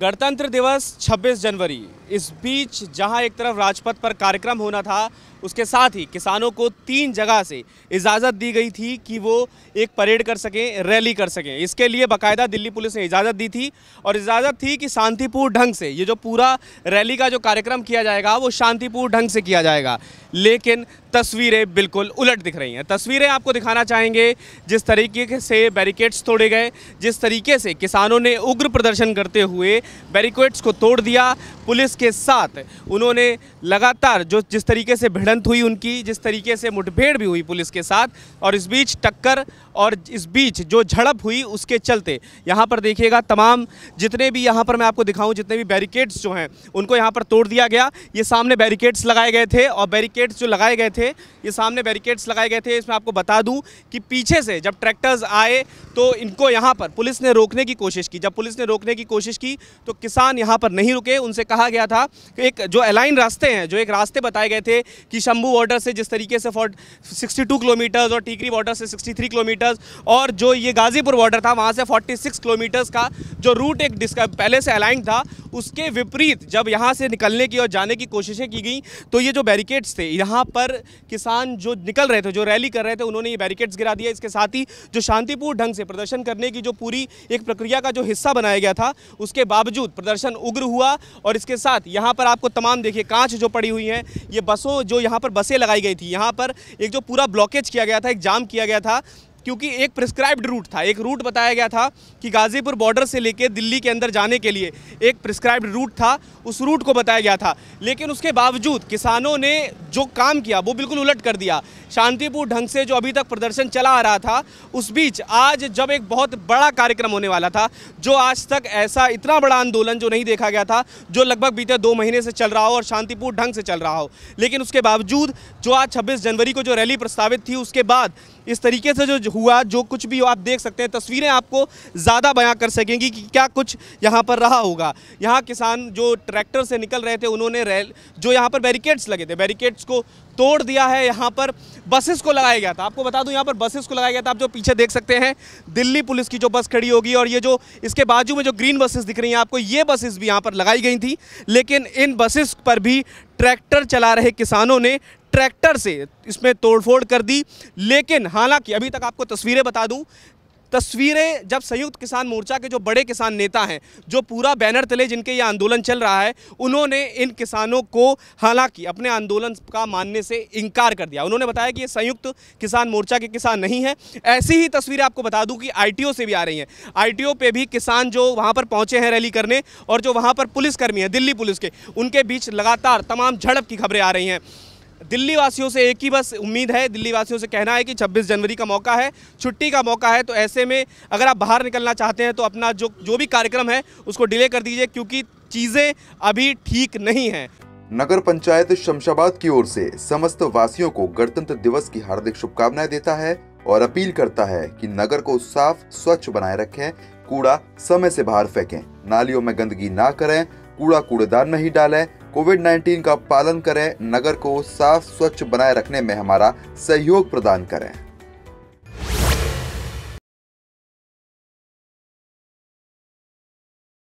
गणतंत्र दिवस 26 जनवरी इस बीच जहां एक तरफ राजपथ पर कार्यक्रम होना था उसके साथ ही किसानों को तीन जगह से इजाज़त दी गई थी कि वो एक परेड कर सकें रैली कर सकें इसके लिए बकायदा दिल्ली पुलिस ने इजाज़त दी थी और इजाज़त थी कि शांतिपूर्ण ढंग से ये जो पूरा रैली का जो कार्यक्रम किया जाएगा वो शांतिपूर्ण ढंग से किया जाएगा लेकिन तस्वीरें बिल्कुल उलट दिख रही हैं तस्वीरें आपको दिखाना चाहेंगे जिस तरीके से बैरिकेड्स तोड़े गए जिस तरीके से किसानों ने उग्र प्रदर्शन करते हुए बैरिकेड्स को तोड़ दिया पुलिस के साथ उन्होंने लगातार जो जिस तरीके से भिड़ंत हुई उनकी जिस तरीके से मुठभेड़ भी हुई पुलिस के साथ और इस बीच टक्कर और इस बीच जो झड़प हुई उसके चलते यहाँ पर देखिएगा तमाम जितने भी यहाँ पर मैं आपको दिखाऊँ जितने भी बैरिकेड्स जो हैं उनको यहाँ पर तोड़ दिया गया ये सामने बैरिकेड्स लगाए गए थे और बैरिकेड्स जो लगाए गए थे ये सामने बैरिकेड्स लगाए गए थे इसमें आपको बता दूँ कि पीछे से जब ट्रैक्टर्स आए तो इनको यहाँ पर पुलिस ने रोकने की कोशिश की जब पुलिस ने रोकने की कोशिश की तो किसान यहाँ पर नहीं रुके उनसे कहा गया था कि एक जो अलाइन रास्ते हैं जो एक रास्ते बताए गए थे कि शंभू बॉर्डर से जिस तरीके से फोर्ट सिक्सटी किलोमीटर्स और टीकरी बॉर्डर से सिक्सटी किलोमीटर्स और जो ये गाजीपुर बॉर्डर था वहाँ से फोर्टी किलोमीटर्स का जो रूट एक पहले से अलाइन था उसके विपरीत जब यहाँ से निकलने की और जाने की कोशिशें की गई तो ये जो बैरिकेड्स थे यहाँ पर किसान जो निकल रहे थे जो रैली कर रहे थे उन्होंने ये बैरिकेड्स गिरा दिया इसके साथ ही जो शांतिपूर्ण ढंग से प्रदर्शन करने की जो पूरी एक प्रक्रिया का जो हिस्सा बनाया गया था उसके बावजूद प्रदर्शन उग्र हुआ और इसके साथ यहाँ पर आपको तमाम देखिए कांच जो पड़ी हुई हैं ये बसों जो यहाँ पर बसें लगाई गई थी यहाँ पर एक जो पूरा ब्लॉकेज किया गया था एक जाम किया गया था क्योंकि एक प्रिस्क्राइब्ड रूट था एक रूट बताया गया था कि गाज़ीपुर बॉर्डर से लेकर दिल्ली के अंदर जाने के लिए एक प्रिस्क्राइब्ड रूट था उस रूट को बताया गया था लेकिन उसके बावजूद किसानों ने जो काम किया वो बिल्कुल उलट कर दिया शांतिपूर्ण ढंग से जो अभी तक प्रदर्शन चला आ रहा था उस बीच आज जब एक बहुत बड़ा कार्यक्रम होने वाला था जो आज तक ऐसा इतना बड़ा आंदोलन जो नहीं देखा गया था जो लगभग बीते दो महीने से चल रहा हो और शांतिपूर्ण ढंग से चल रहा हो लेकिन उसके बावजूद जो आज छब्बीस जनवरी को जो रैली प्रस्तावित थी उसके बाद इस तरीके से जो हुआ जो कुछ भी आप देख सकते हैं तस्वीरें आपको ज़्यादा बयां कर सकेंगी कि क्या कुछ यहाँ पर रहा होगा यहाँ किसान जो ट्रैक्टर से निकल रहे थे उन्होंने रैल जो यहाँ पर बैरिकेड्स लगे थे बैरिकेड्स को तोड़ दिया है यहाँ पर बसेस को लगाया गया था आपको बता दूँ यहाँ पर बसेस को लगाया गया था आप जो पीछे देख सकते हैं दिल्ली पुलिस की जो बस खड़ी होगी और ये जो इसके बाजू में जो ग्रीन बसेस दिख रही हैं आपको ये बसेस भी यहाँ पर लगाई गई थी लेकिन इन बसेस पर भी ट्रैक्टर चला रहे किसानों ने ट्रैक्टर से इसमें तोड़फोड़ कर दी लेकिन हालांकि अभी तक आपको तस्वीरें बता दूं तस्वीरें जब संयुक्त किसान मोर्चा के जो बड़े किसान नेता हैं जो पूरा बैनर तले जिनके ये आंदोलन चल रहा है उन्होंने इन किसानों को हालांकि अपने आंदोलन का मानने से इनकार कर दिया उन्होंने बताया कि ये संयुक्त किसान मोर्चा के किसान नहीं हैं ऐसी ही तस्वीरें आपको बता दूं कि आईटीओ से भी आ रही हैं आई पे भी किसान जो वहाँ पर पहुँचे हैं रैली करने और जो वहाँ पर पुलिसकर्मी हैं दिल्ली पुलिस के उनके बीच लगातार तमाम झड़प की खबरें आ रही हैं दिल्ली वासियों से एक ही बस उम्मीद है दिल्ली वासियों से कहना है कि 26 जनवरी का मौका है छुट्टी का मौका है तो ऐसे में अगर आप बाहर निकलना चाहते हैं तो अपना जो जो भी कार्यक्रम है उसको डिले कर दीजिए क्योंकि चीज़ें अभी ठीक नहीं है नगर पंचायत शमशाबाद की ओर से समस्त वासियों को गणतंत्र दिवस की हार्दिक शुभकामनाएं देता है और अपील करता है कि नगर को साफ स्वच्छ बनाए रखें कूड़ा समय से बाहर फेंकें नालियों में गंदगी ना करें कूड़ा कूड़ेदान में ही डालें कोविड 19 का पालन करें नगर को साफ स्वच्छ बनाए रखने में हमारा सहयोग प्रदान करें